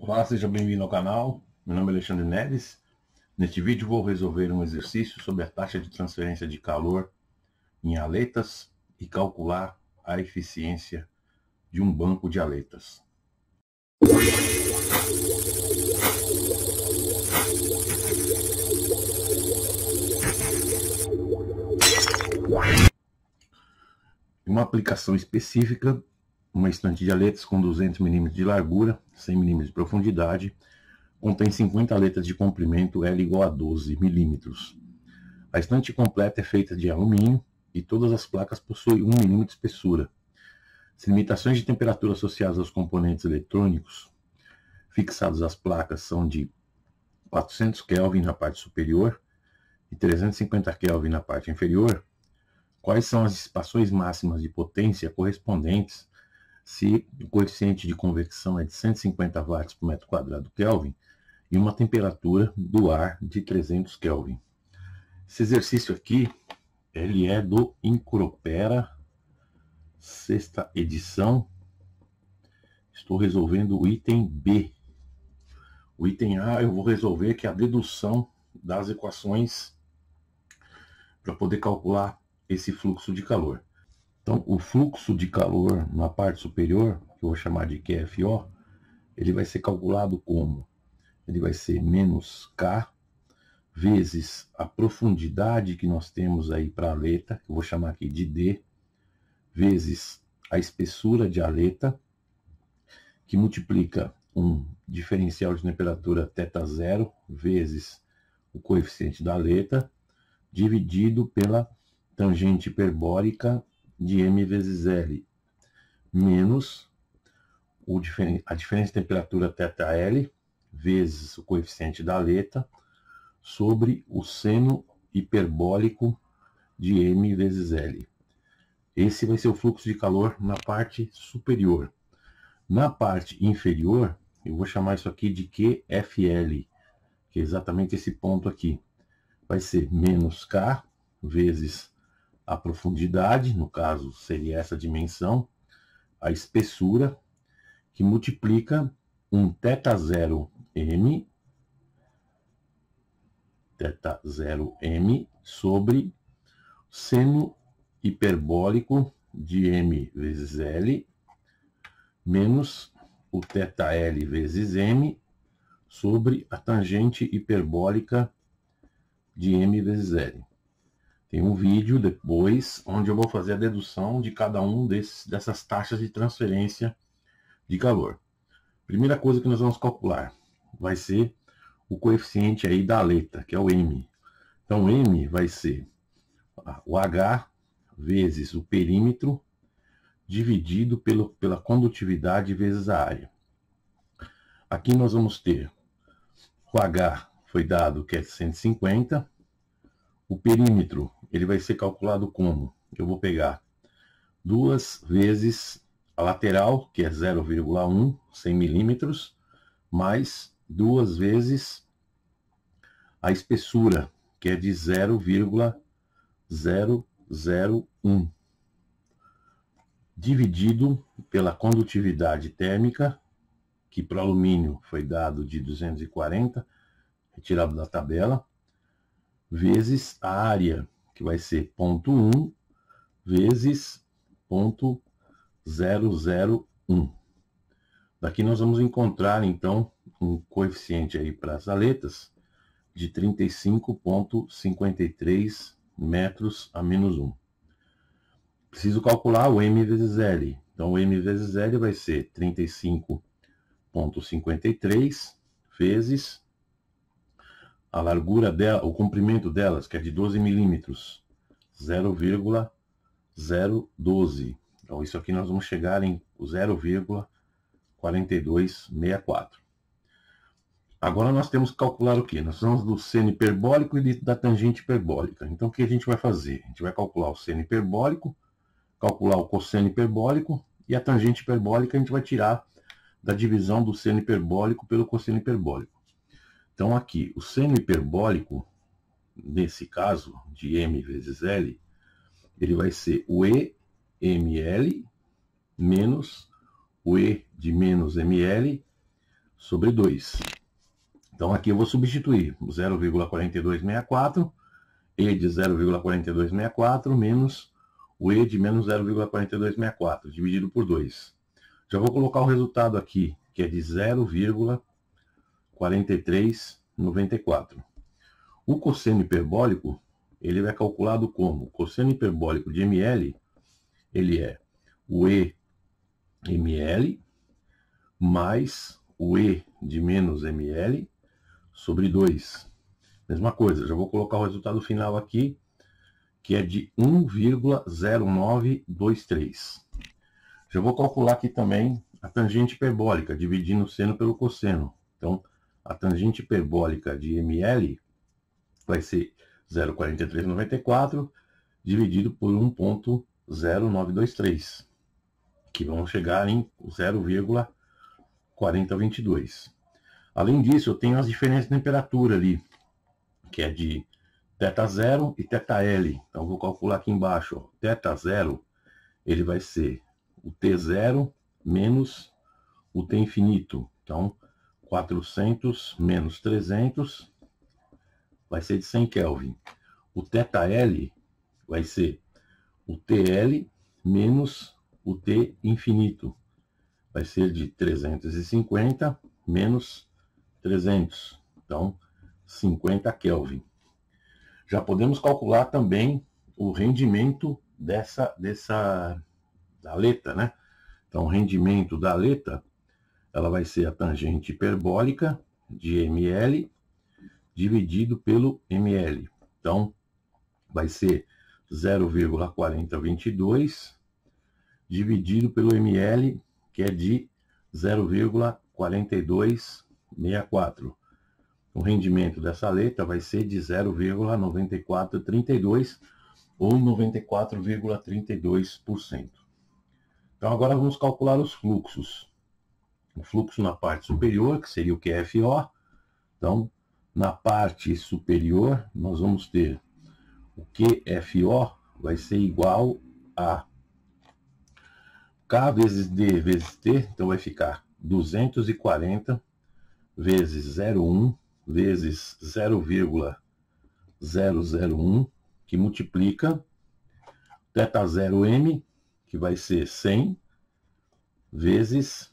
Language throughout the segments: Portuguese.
Olá, seja bem-vindo ao canal. Meu nome é Alexandre Neves. Neste vídeo vou resolver um exercício sobre a taxa de transferência de calor em aletas e calcular a eficiência de um banco de aletas. Uma aplicação específica uma estante de aletas com 200 mm de largura, 100 mm de profundidade, contém 50 aletas de comprimento L igual a 12 mm. A estante completa é feita de alumínio e todas as placas possuem 1 mm de espessura. As limitações de temperatura associadas aos componentes eletrônicos fixados às placas são de 400 Kelvin na parte superior e 350 Kelvin na parte inferior, quais são as dissipações máximas de potência correspondentes se o coeficiente de convecção é de 150 watts por metro quadrado Kelvin e uma temperatura do ar de 300 Kelvin. Esse exercício aqui, ele é do Incropera, sexta edição. Estou resolvendo o item B. O item A eu vou resolver que é a dedução das equações para poder calcular esse fluxo de calor. Então, o fluxo de calor na parte superior, que eu vou chamar de QFO, ele vai ser calculado como? Ele vai ser menos K vezes a profundidade que nós temos aí para a aleta, que eu vou chamar aqui de D, vezes a espessura de aleta, que multiplica um diferencial de temperatura θ zero vezes o coeficiente da aleta, dividido pela tangente hiperbórica de M vezes L, menos o, a diferença de temperatura θL, vezes o coeficiente da aleta, sobre o seno hiperbólico de M vezes L. Esse vai ser o fluxo de calor na parte superior. Na parte inferior, eu vou chamar isso aqui de QFL, que é exatamente esse ponto aqui. Vai ser menos K vezes a profundidade, no caso seria essa dimensão, a espessura, que multiplica um θ 0 m teta 0 m sobre seno hiperbólico de m vezes l menos o teta l vezes m sobre a tangente hiperbólica de m vezes l. Tem um vídeo depois onde eu vou fazer a dedução de cada um desses, dessas taxas de transferência de calor. Primeira coisa que nós vamos calcular vai ser o coeficiente aí da aleta, que é o M. Então, M vai ser o H vezes o perímetro dividido pelo, pela condutividade vezes a área. Aqui nós vamos ter o H foi dado que é 150, o perímetro ele vai ser calculado como? Eu vou pegar duas vezes a lateral, que é 0,1, 100 milímetros, mais duas vezes a espessura, que é de 0,001, dividido pela condutividade térmica, que para o alumínio foi dado de 240, retirado da tabela, vezes a área, que vai ser ponto 1 vezes ponto 001. Daqui nós vamos encontrar, então, um coeficiente aí para as aletas de 35,53 metros a menos 1. Preciso calcular o m vezes l. Então, o m vezes l vai ser 35,53 vezes a largura dela, o comprimento delas, que é de 12 milímetros, 0,012. Então, isso aqui nós vamos chegar em 0,4264. Agora nós temos que calcular o que? Nós vamos do seno hiperbólico e da tangente hiperbólica. Então, o que a gente vai fazer? A gente vai calcular o seno hiperbólico, calcular o cosseno hiperbólico e a tangente hiperbólica a gente vai tirar da divisão do seno hiperbólico pelo cosseno hiperbólico. Então, aqui, o seno hiperbólico, nesse caso, de M vezes L, ele vai ser o EML menos o E de menos ML sobre 2. Então, aqui eu vou substituir 0,4264, E de 0,4264 menos o E de menos 0,4264, dividido por 2. Já vou colocar o resultado aqui, que é de 0,4264. 43,94. O cosseno hiperbólico, ele é calculado como cosseno hiperbólico de ml, ele é o e ml mais o e de menos ml sobre 2. Mesma coisa, já vou colocar o resultado final aqui, que é de 1,0923. Já vou calcular aqui também a tangente hiperbólica, dividindo o seno pelo cosseno. Então, a tangente hiperbólica de ML vai ser 0,4394 dividido por 1.0923, que vão chegar em 0,4022. Além disso, eu tenho as diferenças de temperatura ali, que é de θ zero e teta L. Então, vou calcular aqui embaixo. θ0 zero, ele vai ser o T0 menos o T infinito. Então, 400 menos 300 vai ser de 100 Kelvin. O θL vai ser o TL menos o T infinito. Vai ser de 350 menos 300. Então, 50 Kelvin. Já podemos calcular também o rendimento dessa, dessa da aleta, né? Então, o rendimento da aleta ela vai ser a tangente hiperbólica de ml dividido pelo ml. Então, vai ser 0,4022 dividido pelo ml, que é de 0,4264. O rendimento dessa letra vai ser de 0,9432 ou 94,32%. Então agora vamos calcular os fluxos o fluxo na parte superior, que seria o QFO. Então, na parte superior, nós vamos ter o QFO vai ser igual a K vezes D vezes T, então vai ficar 240 vezes 0,1 vezes 0,001, que multiplica θ0m, que vai ser 100, vezes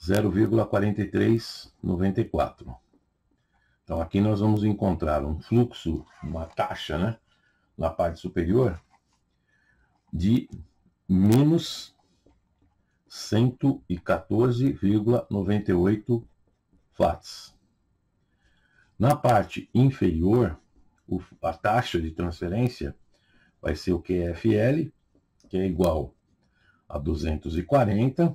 0,4394. Então aqui nós vamos encontrar um fluxo, uma taxa, né, na parte superior de menos 114,98 watts. Na parte inferior, o, a taxa de transferência vai ser o QFL, que é igual a 240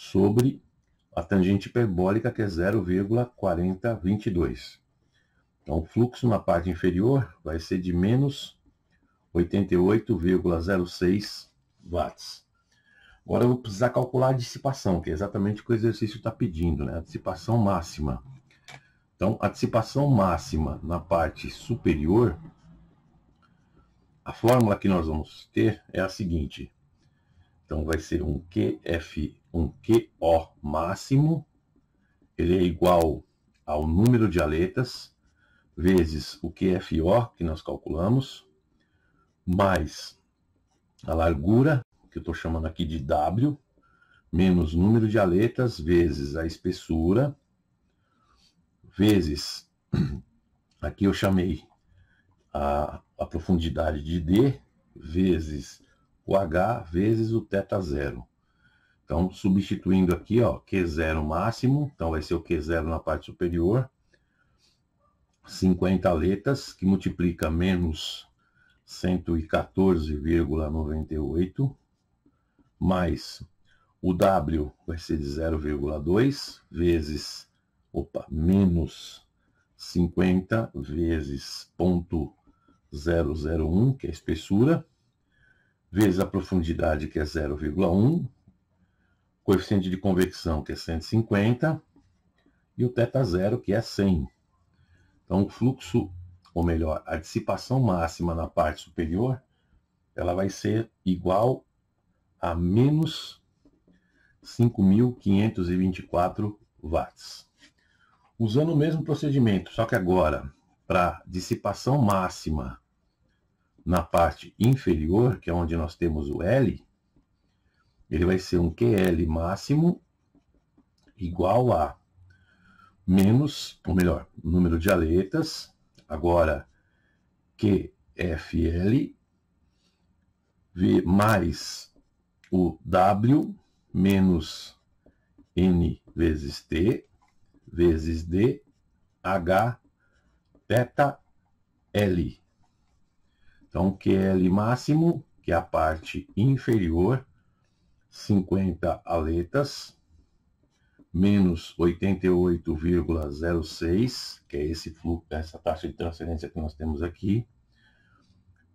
sobre a tangente hiperbólica, que é 0,4022. Então, o fluxo na parte inferior vai ser de menos 88,06 watts. Agora eu vou precisar calcular a dissipação, que é exatamente o que o exercício está pedindo, né? a dissipação máxima. Então, a dissipação máxima na parte superior, a fórmula que nós vamos ter é a seguinte. Então, vai ser um QF um QO máximo, ele é igual ao número de aletas, vezes o QFO que nós calculamos, mais a largura, que eu estou chamando aqui de W, menos número de aletas, vezes a espessura, vezes, aqui eu chamei a, a profundidade de D, vezes o H, vezes o θ zero. Então, substituindo aqui, ó, Q0 máximo, então vai ser o Q0 na parte superior, 50 letras, que multiplica menos 114,98, mais o W vai ser de 0,2 vezes, opa, menos 50 vezes ponto 001, que é a espessura, vezes a profundidade, que é 0,1, coeficiente de convecção, que é 150, e o θ zero, que é 100. Então, o fluxo, ou melhor, a dissipação máxima na parte superior, ela vai ser igual a menos 5.524 watts. Usando o mesmo procedimento, só que agora, para dissipação máxima na parte inferior, que é onde nós temos o L, ele vai ser um QL máximo igual a menos, ou melhor, número de aletas, agora QFL V mais o W menos N vezes T vezes D H teta L. Então, QL máximo, que é a parte inferior 50 aletas, menos 88,06, que é esse fluxo, essa taxa de transferência que nós temos aqui,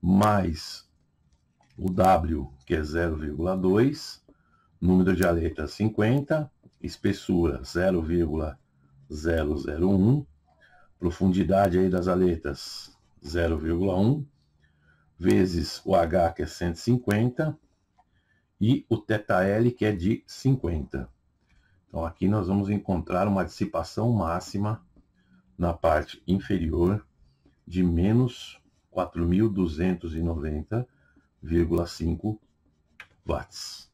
mais o W, que é 0,2, número de aletas 50, espessura 0,001, profundidade aí das aletas 0,1, vezes o H, que é 150, e o θL, que é de 50. Então, aqui nós vamos encontrar uma dissipação máxima na parte inferior de menos 4.290,5 watts.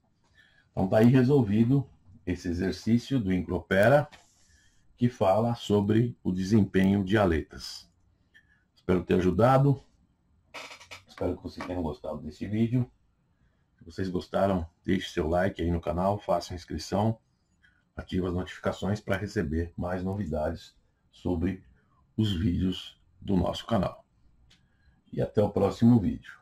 Então, está aí resolvido esse exercício do Incropera, que fala sobre o desempenho de aletas. Espero ter ajudado. Espero que vocês tenham gostado desse vídeo. Se vocês gostaram, deixe seu like aí no canal, faça inscrição, ative as notificações para receber mais novidades sobre os vídeos do nosso canal. E até o próximo vídeo.